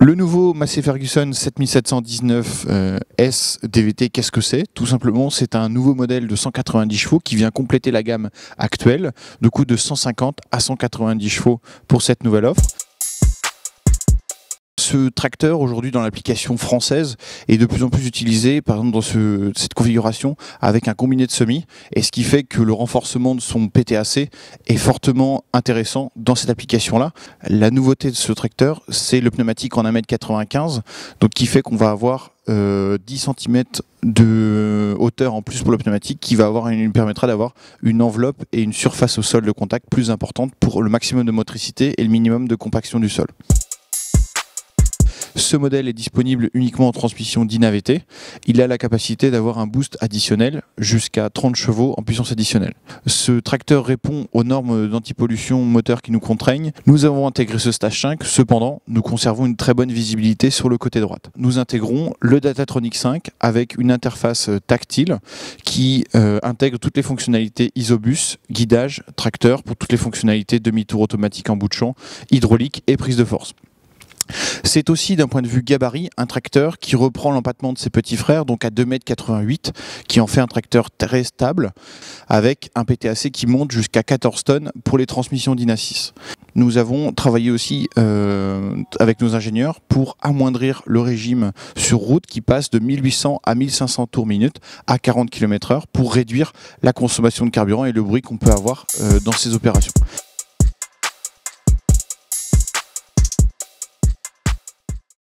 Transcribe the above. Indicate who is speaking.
Speaker 1: Le nouveau Massey Ferguson 7719 euh, S DVT, qu'est-ce que c'est Tout simplement, c'est un nouveau modèle de 190 chevaux qui vient compléter la gamme actuelle, de coût de 150 à 190 chevaux pour cette nouvelle offre ce tracteur aujourd'hui dans l'application française est de plus en plus utilisé, par exemple dans cette configuration, avec un combiné de semis, et ce qui fait que le renforcement de son PTAC est fortement intéressant dans cette application-là. La nouveauté de ce tracteur, c'est le pneumatique en 1m95, donc qui fait qu'on va avoir 10 euh, cm de hauteur en plus pour le pneumatique qui va avoir une, permettra d'avoir une enveloppe et une surface au sol de contact plus importante pour le maximum de motricité et le minimum de compaction du sol. Ce modèle est disponible uniquement en transmission d'INAVT. Il a la capacité d'avoir un boost additionnel jusqu'à 30 chevaux en puissance additionnelle. Ce tracteur répond aux normes d'antipollution moteur qui nous contraignent. Nous avons intégré ce stage 5, cependant, nous conservons une très bonne visibilité sur le côté droit. Nous intégrons le Datatronic 5 avec une interface tactile qui euh, intègre toutes les fonctionnalités isobus, guidage, tracteur pour toutes les fonctionnalités demi-tour automatique en bout de champ, hydraulique et prise de force. C'est aussi d'un point de vue gabarit un tracteur qui reprend l'empattement de ses petits frères, donc à 2,88 m, qui en fait un tracteur très stable, avec un PTAC qui monte jusqu'à 14 tonnes pour les transmissions d'Inassis. Nous avons travaillé aussi euh, avec nos ingénieurs pour amoindrir le régime sur route qui passe de 1800 à 1500 tours minute à 40 km/h pour réduire la consommation de carburant et le bruit qu'on peut avoir euh, dans ces opérations.